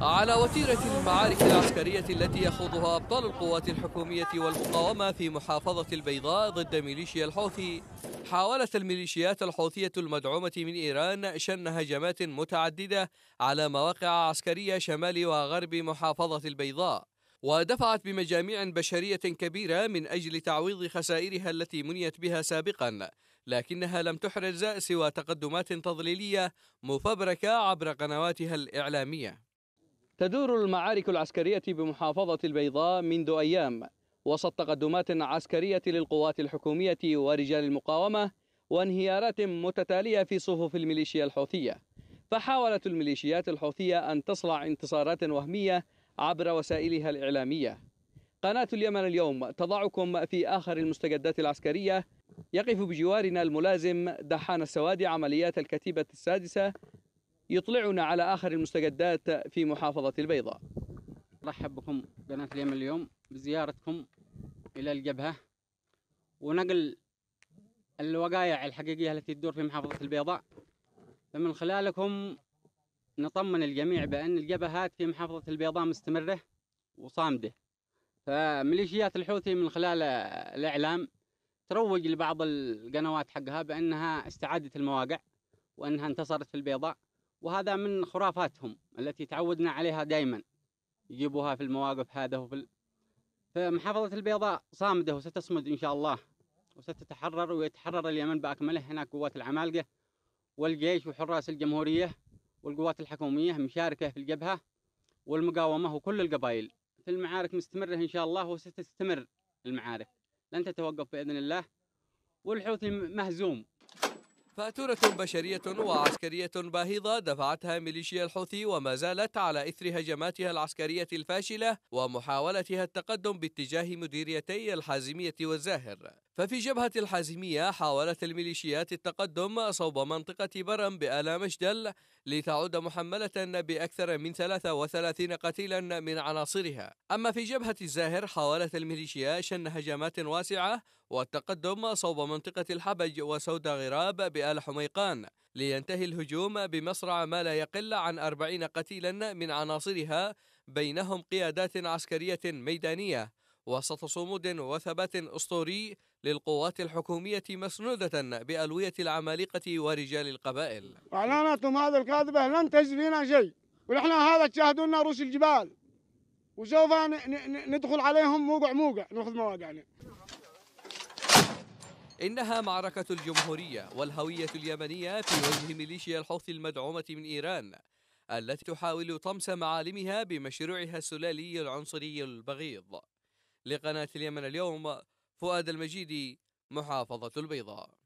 على وتيرة المعارك العسكرية التي يخوضها أبطال القوات الحكومية والمقاومة في محافظة البيضاء ضد ميليشيا الحوثي حاولت الميليشيات الحوثية المدعومة من إيران شن هجمات متعددة على مواقع عسكرية شمال وغرب محافظة البيضاء ودفعت بمجاميع بشرية كبيرة من أجل تعويض خسائرها التي منيت بها سابقا لكنها لم تحرز سوى تقدمات تضليلية مفبركة عبر قنواتها الإعلامية تدور المعارك العسكرية بمحافظة البيضاء منذ أيام وسط تقدمات عسكرية للقوات الحكومية ورجال المقاومة وانهيارات متتالية في صفوف الميليشيا الحوثية فحاولت الميليشيات الحوثية أن تصنع انتصارات وهمية عبر وسائلها الإعلامية قناة اليمن اليوم تضعكم في آخر المستجدات العسكرية يقف بجوارنا الملازم دحان السوادي عمليات الكتيبة السادسة يطلعنا على آخر المستجدات في محافظة البيضاء رحب بكم قناة اليمن اليوم بزيارتكم إلى الجبهة ونقل الوقائع الحقيقية التي تدور في محافظة البيضاء فمن خلالكم نطمن الجميع بأن الجبهات في محافظة البيضاء مستمرة وصامدة فميليشيات الحوثي من خلال الإعلام تروج لبعض القنوات حقها بأنها استعادت المواقع وأنها انتصرت في البيضاء وهذا من خرافاتهم التي تعودنا عليها دائما يجيبوها في المواقف هذا وفي فمحافظة البيضاء صامدة وستصمد إن شاء الله وستتحرر ويتحرر اليمن بأكمله هناك قوات العمالقة والجيش وحراس الجمهورية والقوات الحكومية مشاركة في الجبهة والمقاومة وكل القبائل في المعارك مستمرة إن شاء الله وستستمر المعارك لن تتوقف بإذن الله والحوثي مهزوم فاتورة بشرية وعسكرية باهظة دفعتها ميليشيا الحوثي وما زالت على إثر هجماتها العسكرية الفاشلة ومحاولتها التقدم باتجاه مديريتي الحازمية والزاهر ففي جبهة الحازمية حاولت الميليشيات التقدم صوب منطقة برم بآلا مجدل لتعود محملة بأكثر من 33 قتيلا من عناصرها أما في جبهة الزاهر حاولت الميليشيات شن هجمات واسعة والتقدم صوب منطقة الحبج وسود غراب بآل حميقان لينتهي الهجوم بمصرع ما لا يقل عن 40 قتيلا من عناصرها بينهم قيادات عسكرية ميدانية وسط صمود وثبات أسطوري للقوات الحكومية مسنودة بألوية العمالقة ورجال القبائل أعلاناتهم هذا الكاذبة لن تجرينا فينا شيء ونحن هذا تشاهدونا روس الجبال وسوف ندخل عليهم موقع موقع ناخذ مواقعنا إنها معركة الجمهورية والهوية اليمنية في وجه ميليشيا الحوثي المدعومة من إيران التي تحاول طمس معالمها بمشروعها السلالي العنصري البغيض لقناة اليمن اليوم فؤاد المجيدي محافظة البيضاء